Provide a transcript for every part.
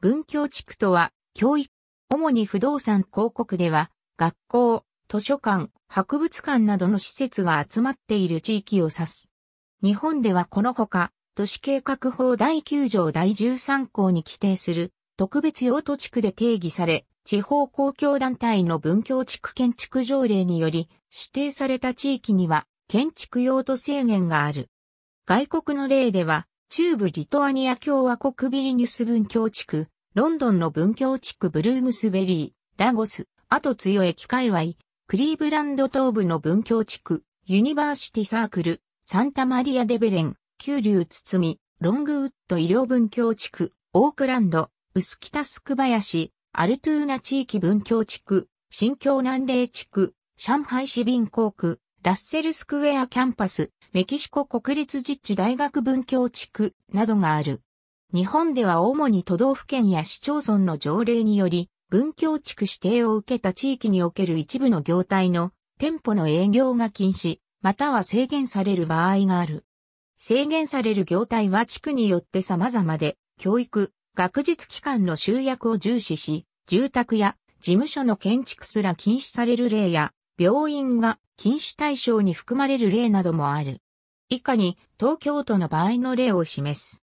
文教地区とは、教育、主に不動産広告では、学校、図書館、博物館などの施設が集まっている地域を指す。日本ではこのほか、都市計画法第9条第13項に規定する特別用途地区で定義され、地方公共団体の文教地区建築条例により指定された地域には建築用途制限がある。外国の例では中部リトアニア共和国ビリニュス文教地区、ロンドンの文教地区ブルームスベリー、ラゴス、あと強ヨ駅界隈、クリーブランド東部の文教地区、ユニバーシティサークル、サンタマリアデベレン、九包堤、ロングウッド医療文教地区、オークランド、ウスキタスク林、アルトゥーナ地域文教地区、新疆南米地区、上海市民航区、ラッセルスクエアキャンパス、メキシコ国立実地大学文教地区などがある。日本では主に都道府県や市町村の条例により、文教地区指定を受けた地域における一部の業態の店舗の営業が禁止、または制限される場合がある。制限される業態は地区によって様々で、教育、学術機関の集約を重視し、住宅や事務所の建築すら禁止される例や、病院が禁止対象に含まれる例などもある。以下に東京都の場合の例を示す。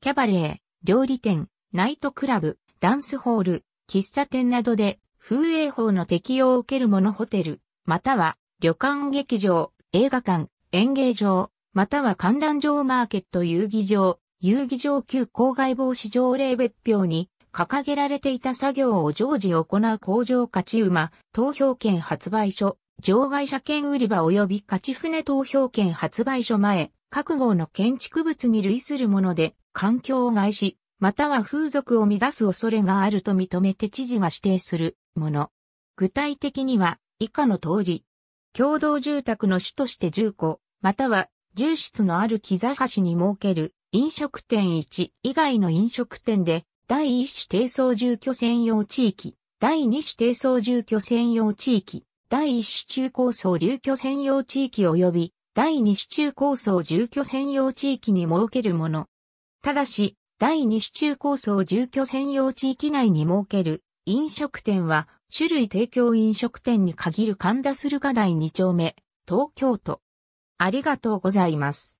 キャバレー、料理店、ナイトクラブ、ダンスホール、喫茶店などで風営法の適用を受けるものホテル、または旅館劇場、映画館、演芸場、または観覧場マーケット遊技場、遊技場級公害防止条例別表に掲げられていた作業を常時行う工場勝ち馬、投票券発売所、場外車券売り場及び勝ち船投票券発売所前、各号の建築物に類するもので、環境を害し、または風俗を乱す恐れがあると認めて知事が指定するもの。具体的には、以下の通り、共同住宅の主として10個、または、住室のある木座橋に設ける飲食店1以外の飲食店で第一種低層住居専用地域、第二種低層住居専用地域、第一種中高層住居専用地域及び、第二種中高層住居専用地域に設けるもの。ただし、第二種中高層住居専用地域内に設ける飲食店は、種類提供飲食店に限る神田駿河台2丁目、東京都。ありがとうございます。